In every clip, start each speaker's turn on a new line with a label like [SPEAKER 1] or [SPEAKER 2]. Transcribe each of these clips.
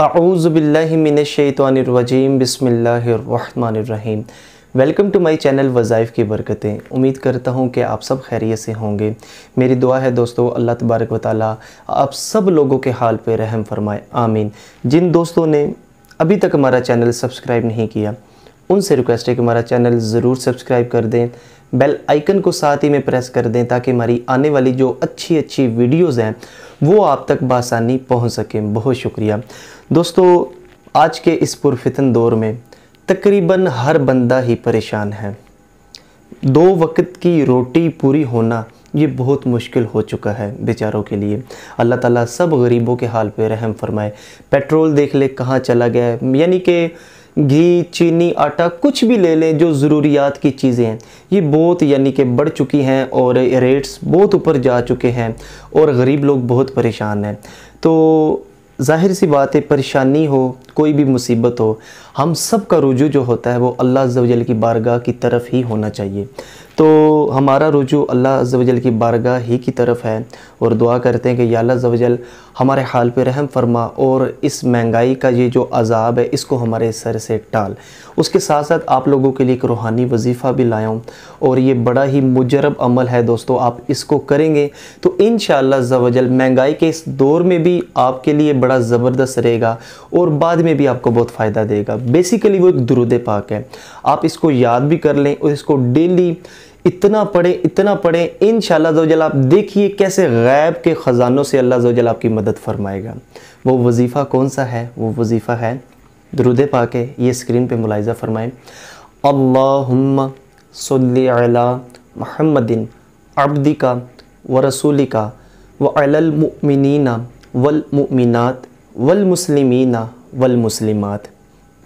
[SPEAKER 1] आऊज़बिल्लिमिनशैतवानरवजीम बसमीम welcome to my channel वज़ाइफ़ की बरकतें उम्मीद करता हूँ कि आप सब खैरियत से होंगे मेरी दुआ है दोस्तों अल्लाह तबारक वाली आप सब लोगों के हाल पर रहम फरमाए आमीन जिन दोस्तों ने अभी तक हमारा चैनल सब्सक्राइब नहीं किया उनसे रिक्वेस्ट है कि हमारा चैनल ज़रूर सब्सक्राइब कर दें बेल आइकन को साथ ही में प्रेस कर दें ताकि हमारी आने वाली जो अच्छी अच्छी वीडियोस हैं वो आप तक बासानी पहुंच सकें बहुत शुक्रिया दोस्तों आज के इस पुरफितन दौर में तकरीबन हर बंदा ही परेशान है दो वक्त की रोटी पूरी होना ये बहुत मुश्किल हो चुका है बेचारों के लिए अल्लाह ताला सब गरीबों के हाल पे रहम फरमाए पेट्रोल देख ले कहाँ चला गया यानी कि घी चीनी आटा कुछ भी ले लें जो ज़रूरियात की चीज़ें हैं ये बहुत यानी कि बढ़ चुकी हैं और रेट्स बहुत ऊपर जा चुके हैं और गरीब लोग बहुत परेशान हैं तो ज़ाहिर सी बात है परेशानी हो कोई भी मुसीबत हो हम सब का रुजू जो होता है वो अल्लाह जवजल की बारगाह की तरफ ही होना चाहिए तो हमारा रुजू अल्लाह अज्जल की बारगाह ही की तरफ है और दुआ करते हैं कि या अल्लाह हमारे हाल पर रहम फरमा और इस महंगाई का ये जो अजाब है इसको हमारे सर से टाल उसके साथ साथ आप लोगों के लिए एक रूहानी वजीफ़ा भी लाया हूँ और ये बड़ा ही मुजरब अमल है दोस्तों आप इसको करेंगे तो इन शजल महंगाई के इस दौर में भी आपके लिए बड़ा ज़बरदस्त रहेगा और बाद में भी आपको बहुत फ़ायदा देगा बेसिकली वो एक दुरुद पाक है आप इसको याद भी कर लें और इसको डेली इतना पढ़ें इतना पढ़ें इन शजल आप देखिए कैसे गैब के ख़जानों से अल्लाह जल आपकी मदद फरमाएगा वो वजीफ़ा कौन सा है वो वजीफ़ा है दरुद पाके ये स्क्रीन पे मुलायजा फरमाएँ अल्लाहुम्मा सला अला महमदिन अब्दिका व रसूलिका व वलमुमिनत वलमिनत वलमसलिमिना वलमसलिमात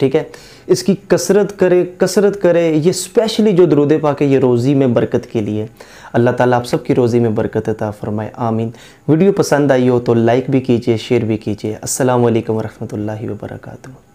[SPEAKER 1] ठीक है इसकी कसरत करे कसरत करे ये स्पेशली जो दरुद पाक है ये रोज़ी में बरकत के लिए अल्लाह ताला आप सब की रोज़ी में बरकत अता फ़रमाए आमीन वीडियो पसंद आई हो तो लाइक भी कीजिए शेयर भी कीजिए असल वरहमल वर्का